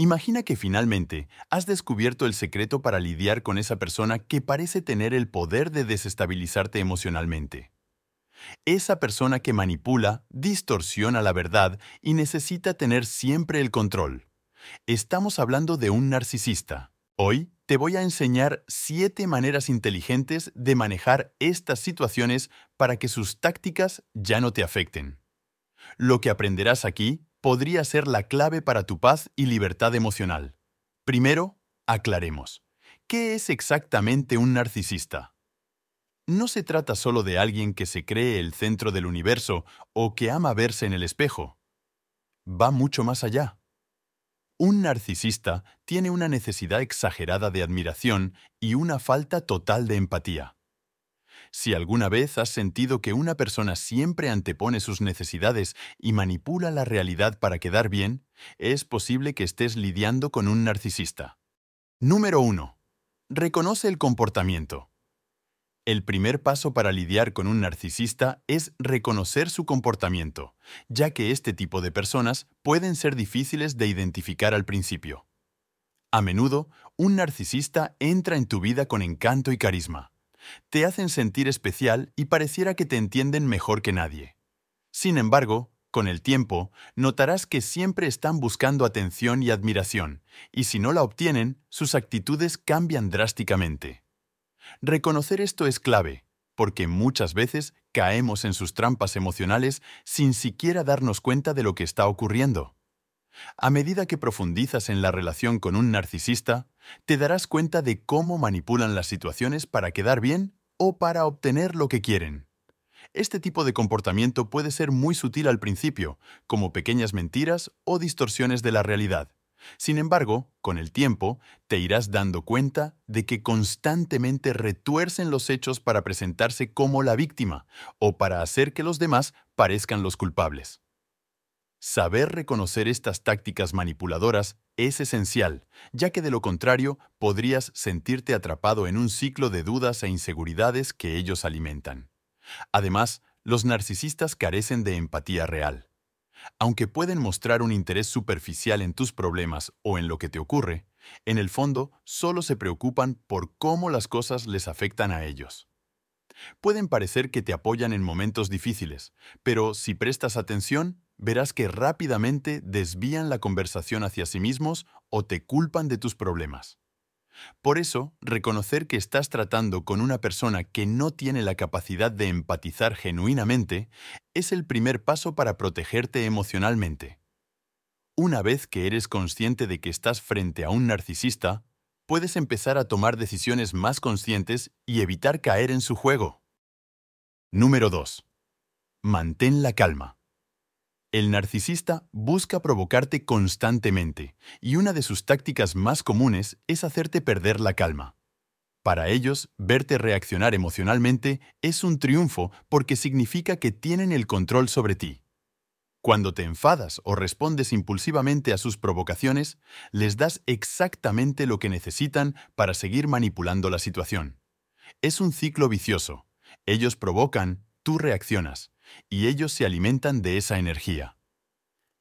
Imagina que finalmente has descubierto el secreto para lidiar con esa persona que parece tener el poder de desestabilizarte emocionalmente. Esa persona que manipula, distorsiona la verdad y necesita tener siempre el control. Estamos hablando de un narcisista. Hoy te voy a enseñar siete maneras inteligentes de manejar estas situaciones para que sus tácticas ya no te afecten. Lo que aprenderás aquí podría ser la clave para tu paz y libertad emocional. Primero, aclaremos. ¿Qué es exactamente un narcisista? No se trata solo de alguien que se cree el centro del universo o que ama verse en el espejo. Va mucho más allá. Un narcisista tiene una necesidad exagerada de admiración y una falta total de empatía. Si alguna vez has sentido que una persona siempre antepone sus necesidades y manipula la realidad para quedar bien, es posible que estés lidiando con un narcisista. Número 1. Reconoce el comportamiento. El primer paso para lidiar con un narcisista es reconocer su comportamiento, ya que este tipo de personas pueden ser difíciles de identificar al principio. A menudo, un narcisista entra en tu vida con encanto y carisma te hacen sentir especial y pareciera que te entienden mejor que nadie. Sin embargo, con el tiempo, notarás que siempre están buscando atención y admiración, y si no la obtienen, sus actitudes cambian drásticamente. Reconocer esto es clave, porque muchas veces caemos en sus trampas emocionales sin siquiera darnos cuenta de lo que está ocurriendo. A medida que profundizas en la relación con un narcisista, te darás cuenta de cómo manipulan las situaciones para quedar bien o para obtener lo que quieren. Este tipo de comportamiento puede ser muy sutil al principio, como pequeñas mentiras o distorsiones de la realidad. Sin embargo, con el tiempo, te irás dando cuenta de que constantemente retuercen los hechos para presentarse como la víctima o para hacer que los demás parezcan los culpables. Saber reconocer estas tácticas manipuladoras es esencial, ya que de lo contrario podrías sentirte atrapado en un ciclo de dudas e inseguridades que ellos alimentan. Además, los narcisistas carecen de empatía real. Aunque pueden mostrar un interés superficial en tus problemas o en lo que te ocurre, en el fondo solo se preocupan por cómo las cosas les afectan a ellos. Pueden parecer que te apoyan en momentos difíciles, pero si prestas atención, verás que rápidamente desvían la conversación hacia sí mismos o te culpan de tus problemas. Por eso, reconocer que estás tratando con una persona que no tiene la capacidad de empatizar genuinamente es el primer paso para protegerte emocionalmente. Una vez que eres consciente de que estás frente a un narcisista, puedes empezar a tomar decisiones más conscientes y evitar caer en su juego. Número 2. Mantén la calma. El narcisista busca provocarte constantemente, y una de sus tácticas más comunes es hacerte perder la calma. Para ellos, verte reaccionar emocionalmente es un triunfo porque significa que tienen el control sobre ti. Cuando te enfadas o respondes impulsivamente a sus provocaciones, les das exactamente lo que necesitan para seguir manipulando la situación. Es un ciclo vicioso. Ellos provocan, tú reaccionas y ellos se alimentan de esa energía.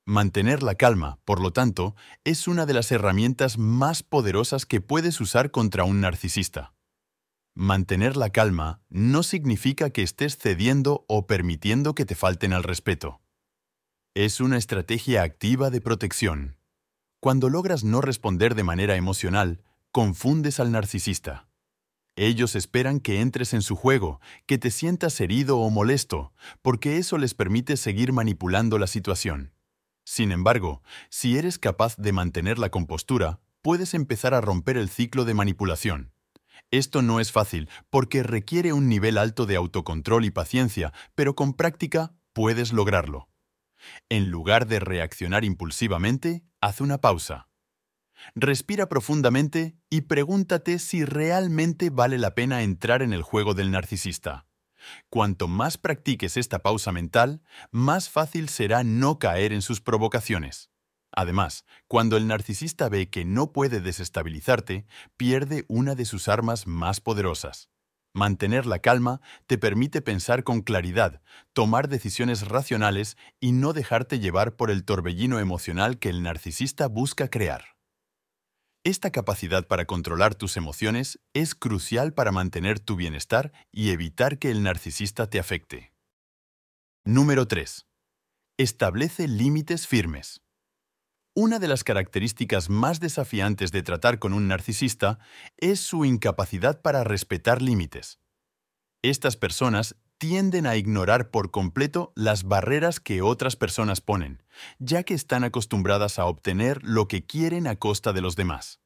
Mantener la calma, por lo tanto, es una de las herramientas más poderosas que puedes usar contra un narcisista. Mantener la calma no significa que estés cediendo o permitiendo que te falten al respeto. Es una estrategia activa de protección. Cuando logras no responder de manera emocional, confundes al narcisista. Ellos esperan que entres en su juego, que te sientas herido o molesto, porque eso les permite seguir manipulando la situación. Sin embargo, si eres capaz de mantener la compostura, puedes empezar a romper el ciclo de manipulación. Esto no es fácil porque requiere un nivel alto de autocontrol y paciencia, pero con práctica puedes lograrlo. En lugar de reaccionar impulsivamente, haz una pausa. Respira profundamente y pregúntate si realmente vale la pena entrar en el juego del narcisista. Cuanto más practiques esta pausa mental, más fácil será no caer en sus provocaciones. Además, cuando el narcisista ve que no puede desestabilizarte, pierde una de sus armas más poderosas. Mantener la calma te permite pensar con claridad, tomar decisiones racionales y no dejarte llevar por el torbellino emocional que el narcisista busca crear. Esta capacidad para controlar tus emociones es crucial para mantener tu bienestar y evitar que el narcisista te afecte. Número 3. Establece límites firmes. Una de las características más desafiantes de tratar con un narcisista es su incapacidad para respetar límites. Estas personas tienden a ignorar por completo las barreras que otras personas ponen, ya que están acostumbradas a obtener lo que quieren a costa de los demás.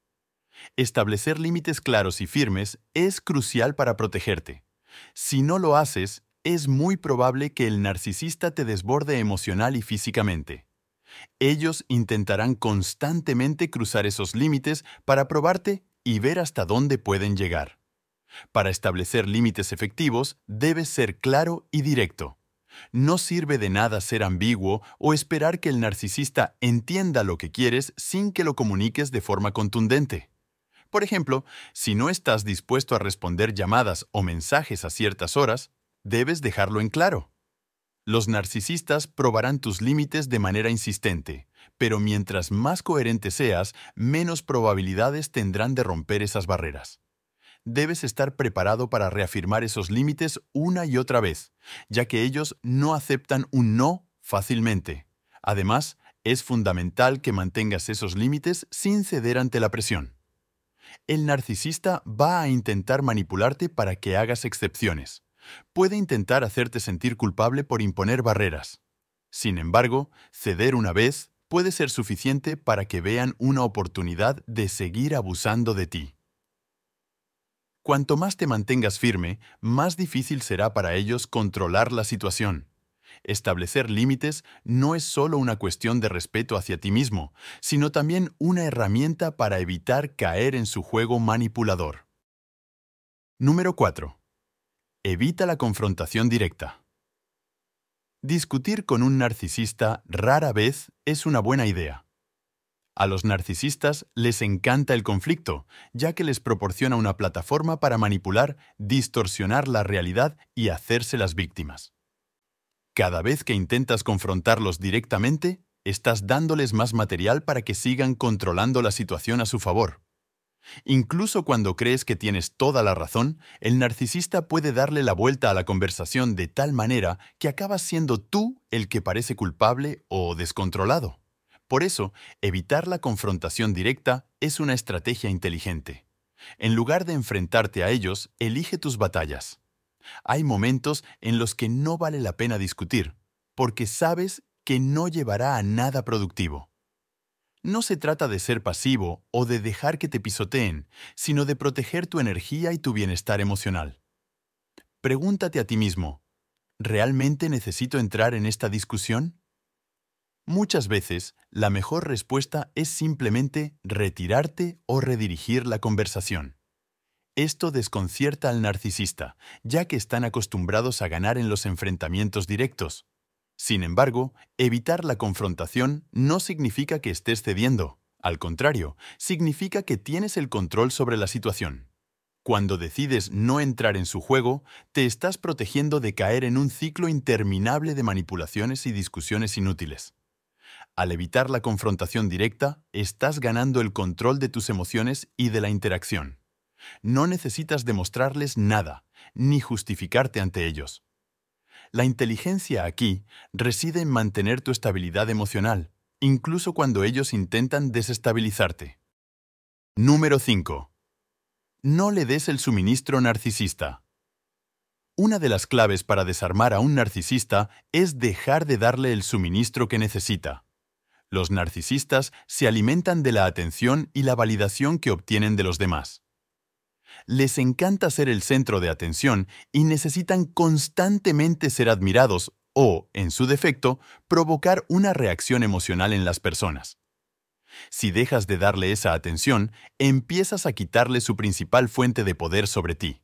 Establecer límites claros y firmes es crucial para protegerte. Si no lo haces, es muy probable que el narcisista te desborde emocional y físicamente. Ellos intentarán constantemente cruzar esos límites para probarte y ver hasta dónde pueden llegar. Para establecer límites efectivos, debes ser claro y directo. No sirve de nada ser ambiguo o esperar que el narcisista entienda lo que quieres sin que lo comuniques de forma contundente. Por ejemplo, si no estás dispuesto a responder llamadas o mensajes a ciertas horas, debes dejarlo en claro. Los narcisistas probarán tus límites de manera insistente, pero mientras más coherente seas, menos probabilidades tendrán de romper esas barreras debes estar preparado para reafirmar esos límites una y otra vez, ya que ellos no aceptan un no fácilmente. Además, es fundamental que mantengas esos límites sin ceder ante la presión. El narcisista va a intentar manipularte para que hagas excepciones. Puede intentar hacerte sentir culpable por imponer barreras. Sin embargo, ceder una vez puede ser suficiente para que vean una oportunidad de seguir abusando de ti. Cuanto más te mantengas firme, más difícil será para ellos controlar la situación. Establecer límites no es solo una cuestión de respeto hacia ti mismo, sino también una herramienta para evitar caer en su juego manipulador. Número 4. Evita la confrontación directa. Discutir con un narcisista rara vez es una buena idea. A los narcisistas les encanta el conflicto, ya que les proporciona una plataforma para manipular, distorsionar la realidad y hacerse las víctimas. Cada vez que intentas confrontarlos directamente, estás dándoles más material para que sigan controlando la situación a su favor. Incluso cuando crees que tienes toda la razón, el narcisista puede darle la vuelta a la conversación de tal manera que acabas siendo tú el que parece culpable o descontrolado. Por eso, evitar la confrontación directa es una estrategia inteligente. En lugar de enfrentarte a ellos, elige tus batallas. Hay momentos en los que no vale la pena discutir, porque sabes que no llevará a nada productivo. No se trata de ser pasivo o de dejar que te pisoteen, sino de proteger tu energía y tu bienestar emocional. Pregúntate a ti mismo, ¿realmente necesito entrar en esta discusión? Muchas veces, la mejor respuesta es simplemente retirarte o redirigir la conversación. Esto desconcierta al narcisista, ya que están acostumbrados a ganar en los enfrentamientos directos. Sin embargo, evitar la confrontación no significa que estés cediendo. Al contrario, significa que tienes el control sobre la situación. Cuando decides no entrar en su juego, te estás protegiendo de caer en un ciclo interminable de manipulaciones y discusiones inútiles. Al evitar la confrontación directa, estás ganando el control de tus emociones y de la interacción. No necesitas demostrarles nada, ni justificarte ante ellos. La inteligencia aquí reside en mantener tu estabilidad emocional, incluso cuando ellos intentan desestabilizarte. Número 5. No le des el suministro narcisista. Una de las claves para desarmar a un narcisista es dejar de darle el suministro que necesita. Los narcisistas se alimentan de la atención y la validación que obtienen de los demás. Les encanta ser el centro de atención y necesitan constantemente ser admirados o, en su defecto, provocar una reacción emocional en las personas. Si dejas de darle esa atención, empiezas a quitarle su principal fuente de poder sobre ti.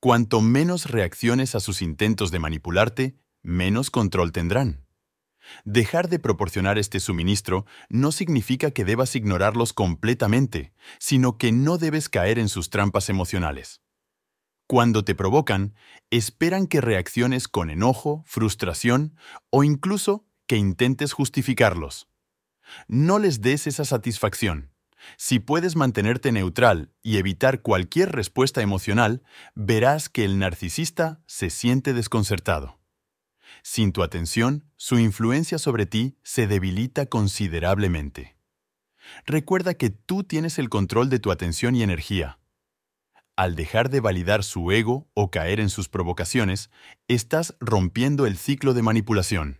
Cuanto menos reacciones a sus intentos de manipularte, menos control tendrán. Dejar de proporcionar este suministro no significa que debas ignorarlos completamente, sino que no debes caer en sus trampas emocionales. Cuando te provocan, esperan que reacciones con enojo, frustración o incluso que intentes justificarlos. No les des esa satisfacción. Si puedes mantenerte neutral y evitar cualquier respuesta emocional, verás que el narcisista se siente desconcertado. Sin tu atención, su influencia sobre ti se debilita considerablemente. Recuerda que tú tienes el control de tu atención y energía. Al dejar de validar su ego o caer en sus provocaciones, estás rompiendo el ciclo de manipulación.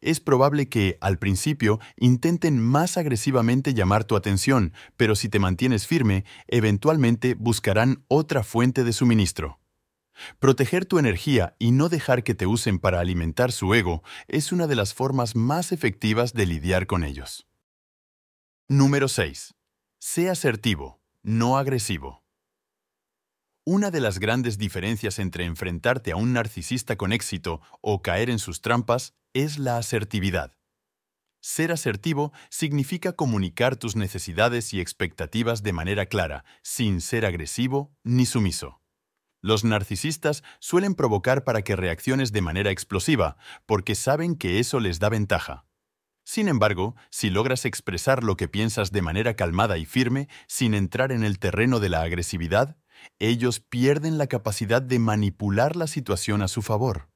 Es probable que, al principio, intenten más agresivamente llamar tu atención, pero si te mantienes firme, eventualmente buscarán otra fuente de suministro. Proteger tu energía y no dejar que te usen para alimentar su ego es una de las formas más efectivas de lidiar con ellos. Número 6. Sé asertivo, no agresivo. Una de las grandes diferencias entre enfrentarte a un narcisista con éxito o caer en sus trampas es la asertividad. Ser asertivo significa comunicar tus necesidades y expectativas de manera clara, sin ser agresivo ni sumiso. Los narcisistas suelen provocar para que reacciones de manera explosiva, porque saben que eso les da ventaja. Sin embargo, si logras expresar lo que piensas de manera calmada y firme, sin entrar en el terreno de la agresividad, ellos pierden la capacidad de manipular la situación a su favor.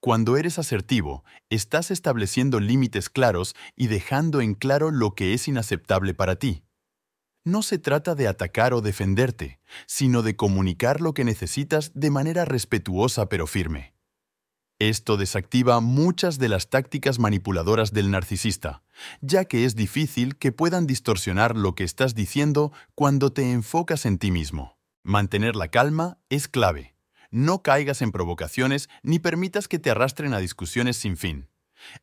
Cuando eres asertivo, estás estableciendo límites claros y dejando en claro lo que es inaceptable para ti no se trata de atacar o defenderte, sino de comunicar lo que necesitas de manera respetuosa pero firme. Esto desactiva muchas de las tácticas manipuladoras del narcisista, ya que es difícil que puedan distorsionar lo que estás diciendo cuando te enfocas en ti mismo. Mantener la calma es clave. No caigas en provocaciones ni permitas que te arrastren a discusiones sin fin.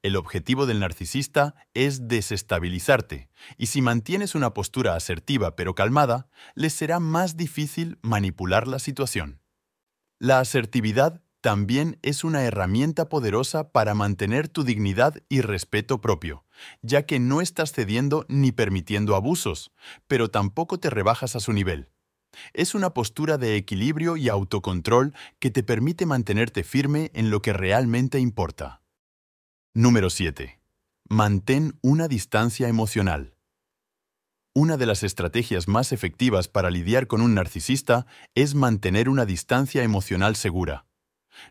El objetivo del narcisista es desestabilizarte, y si mantienes una postura asertiva pero calmada, les será más difícil manipular la situación. La asertividad también es una herramienta poderosa para mantener tu dignidad y respeto propio, ya que no estás cediendo ni permitiendo abusos, pero tampoco te rebajas a su nivel. Es una postura de equilibrio y autocontrol que te permite mantenerte firme en lo que realmente importa. Número 7. Mantén una distancia emocional. Una de las estrategias más efectivas para lidiar con un narcisista es mantener una distancia emocional segura.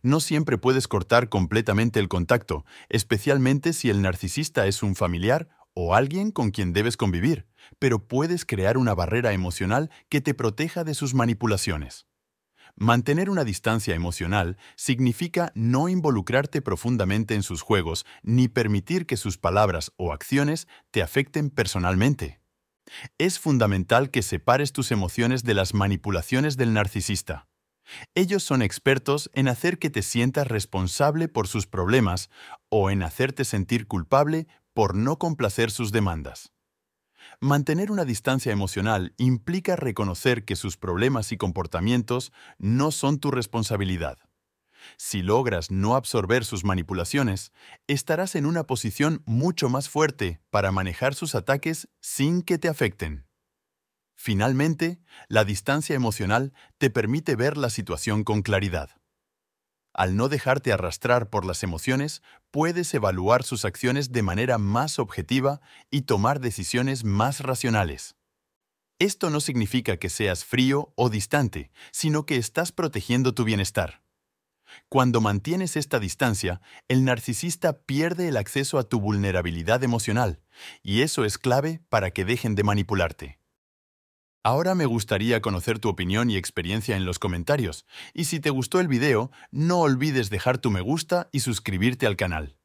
No siempre puedes cortar completamente el contacto, especialmente si el narcisista es un familiar o alguien con quien debes convivir, pero puedes crear una barrera emocional que te proteja de sus manipulaciones. Mantener una distancia emocional significa no involucrarte profundamente en sus juegos ni permitir que sus palabras o acciones te afecten personalmente. Es fundamental que separes tus emociones de las manipulaciones del narcisista. Ellos son expertos en hacer que te sientas responsable por sus problemas o en hacerte sentir culpable por no complacer sus demandas. Mantener una distancia emocional implica reconocer que sus problemas y comportamientos no son tu responsabilidad. Si logras no absorber sus manipulaciones, estarás en una posición mucho más fuerte para manejar sus ataques sin que te afecten. Finalmente, la distancia emocional te permite ver la situación con claridad. Al no dejarte arrastrar por las emociones, puedes evaluar sus acciones de manera más objetiva y tomar decisiones más racionales. Esto no significa que seas frío o distante, sino que estás protegiendo tu bienestar. Cuando mantienes esta distancia, el narcisista pierde el acceso a tu vulnerabilidad emocional, y eso es clave para que dejen de manipularte. Ahora me gustaría conocer tu opinión y experiencia en los comentarios. Y si te gustó el video, no olvides dejar tu me gusta y suscribirte al canal.